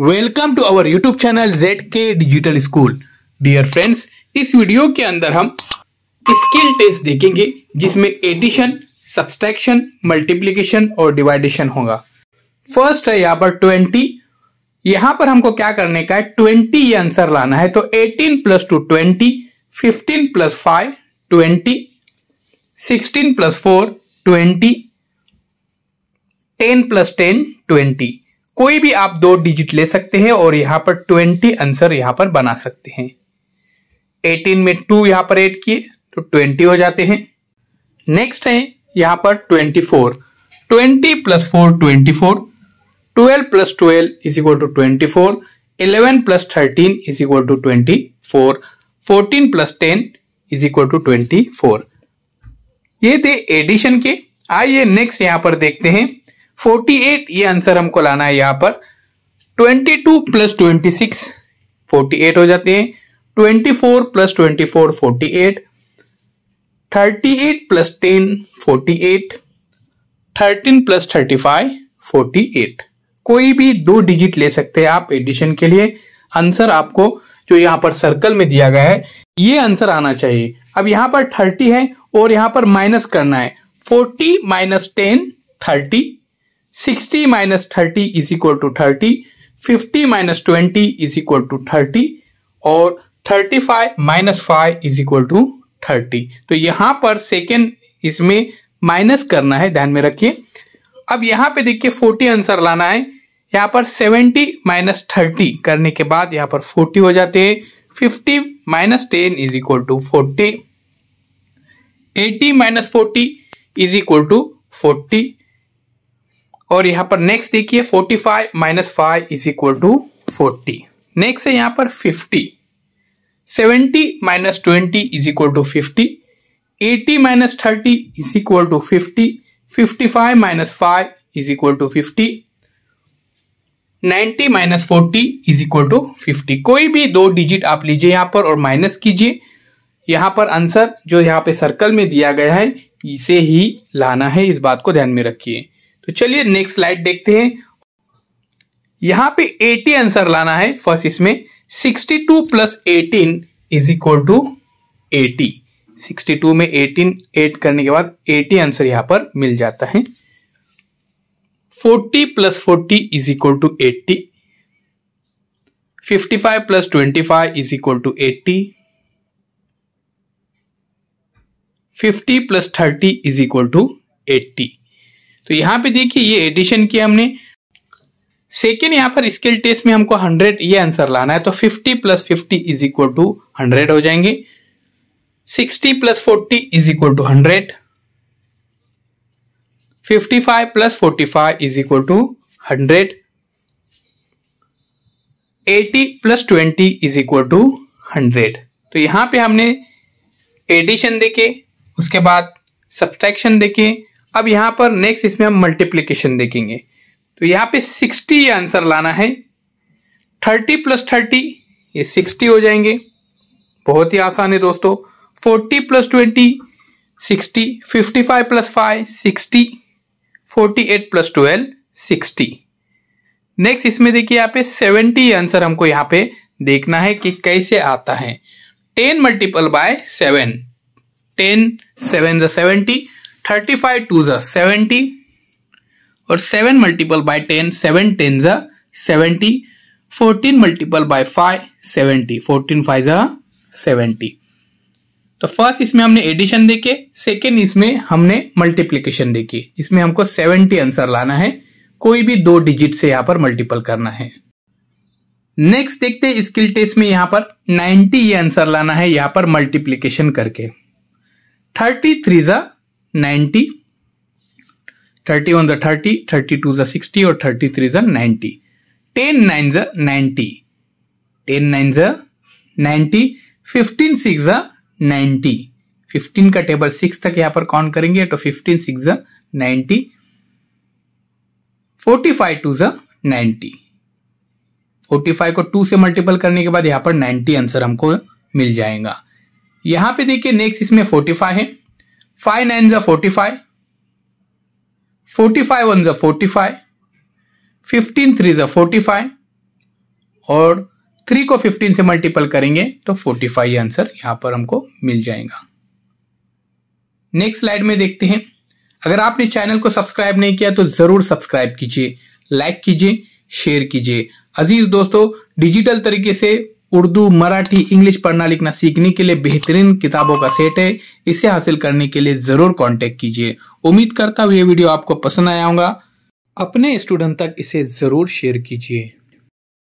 welcome to our YouTube channel Z K digital school dear friends इस video के अंदर हम स्किल टेस्ट देखेंगे जिसमें एडिशन सब्सट्रैक्शन मल्टीप्लीकेशन और डिवाइडेशन होगा फर्स्ट है यहाँ पर ट्वेंटी यहाँ पर हमको क्या करने का है ट्वेंटी ये आंसर लाना है तो eighteen plus two twenty fifteen plus five twenty sixteen plus four twenty ten plus ten twenty कोई भी आप दो डिजिट ले सकते हैं और यहां पर ट्वेंटी आंसर यहाँ पर बना सकते हैं एटीन में टू यहां पर एड किए तो ट्वेंटी हो जाते हैं नेक्स्ट है यहां पर twenty four twenty plus four twenty four twelve plus twelve is equal to twenty four eleven plus thirteen is equal to twenty four fourteen plus ten is equal to twenty four ये थे addition के आइए next यहाँ पर देखते हैं 48 ये answer हमको लाना है यहाँ पर 22 two plus twenty six forty हो जाते हैं 24 plus twenty four forty eight thirty eight plus ten forty eight thirteen plus thirty five forty eight कोई भी दो डिजिट ले सकते हैं आप एडिशन के लिए आंसर आपको जो यहाँ पर सर्कल में दिया गया है ये आंसर आना चाहिए अब यहां पर थर्टी है और यहां पर माइनस करना है forty minus ten thirty sixty minus thirty is equal to thirty fifty minus twenty is equal to thirty और thirty five minus five is equal to thirty तो यहां पर सेकेंड इसमें माइनस करना है ध्यान में रखिए अब यहां पे देखिए फोर्टी आंसर लाना है यहां पर सेवेंटी माइनस थर्टी करने के बाद यहां पर फोर्टी हो जाते हैं fifty minus ten is equal to forty eighty minus forty is equal to forty और यहाँ पर नेक्स्ट देखिए 45 five minus five is equal to forty next है यहाँ पर 50 70 minus twenty is equal to fifty eighty minus thirty is equal to fifty fifty five minus five is equal to fifty ninety minus forty is equal to fifty कोई भी दो digit आप लीजिए यहाँ पर और माइनस कीजिए यहाँ पर आंसर जो यहाँ पे सर्कल में दिया गया है इसे ही लाना है इस बात को ध्यान में रखिए तो चलिए नेक्स्ट स्लाइड देखते हैं यहां पे 80 आंसर लाना है फर्स्ट इसमें 62 two plus eighteen is equal to eighty sixty two में एटीन एट करने के बाद एटी आंसर यहां पर मिल जाता है forty plus forty is equal to eighty fifty five plus twenty five is equal to eighty fifty plus thirty is equal to eighty तो यहाँ पे देखिए ये एडिशन किया हमने सेकेंड यहाँ पर स्केल टेस्ट में हमको 100 ये आंसर लाना है तो 50 plus fifty is equal to hundred हो जाएंगे 60 plus forty is equal to hundred five plus five is equal to hundred eighty plus twenty is equal to hundred तो यहां पे हमने एडिशन देखे उसके बाद सब्सट्रैक्शन देखे अब यहाँ पर नेक्स्ट इसमें हम मल्टीप्लीकेशन देखेंगे तो यहाँ पे 60 आंसर लाना है 30 प्लस थर्टी ये 60 हो जाएंगे बहुत ही आसान है दोस्तों 40 plus twenty sixty fifty five plus five sixty forty eight plus twelve sixty next इसमें देखिए यहाँ पे सेवेंटी आंसर हमको यहाँ पे देखना है कि कैसे आता है ten multiple by seven ten seven seventy thirty five two seventy और seven multiple by ten seven ten are seventy fourteen multiple by five seventy fourteen five are seventy तो फर्स्ट इसमें हमने एडिशन देखे सेकेंड इसमें हमने multiplication देखी जिसमें हमको सेवेंटी आंसर लाना है कोई भी दो डिजिट से यहां पर मल्टीपल करना है नेक्स्ट देखते हैं स्किल टेस्ट में यहां पर 90 ये आंसर लाना है यहां पर मल्टीप्लीकेशन करके thirty three are ninety thirty one are thirty thirty two sixty और thirty three are ninety ten nine are ninety ten nine are ninety fifteen six are ninety fifteen का टेबल सिक्स तक यहाँ पर कौन करेंगे तो fifteen six are ninety forty five two are ninety forty five को two से multiple करने के बाद यहाँ पर नाइन्टी आंसर हमको मिल जाएगा यहाँ पे देखिए नेक्स्ट इसमें फोर्टी फाइव है five nine five forty five one 45 forty five fifteen three threes forty five और थ्री को फिफ्टीन से मल्टीपल करेंगे तो फोर्टी फाइव आंसर यहां पर हमको मिल जाएगा नेक्स्ट स्लाइड में देखते हैं अगर आपने चैनल को सब्सक्राइब नहीं किया तो ज़रूर सब्सक्राइब कीजिए लाइक कीजिए शेयर कीजिए अजीज दोस्तों डिजिटल तरीके से उर्दू मराठी इंग्लिश पढ़ना लिखना सीखने के लिए बेहतरीन किताबों का सेट है इसे हासिल करने के लिए जरूर कॉन्टेक्ट कीजिए उम्मीद करता हूँ ये वीडियो आपको पसंद आया होगा अपने स्टूडेंट तक इसे जरूर शेयर कीजिए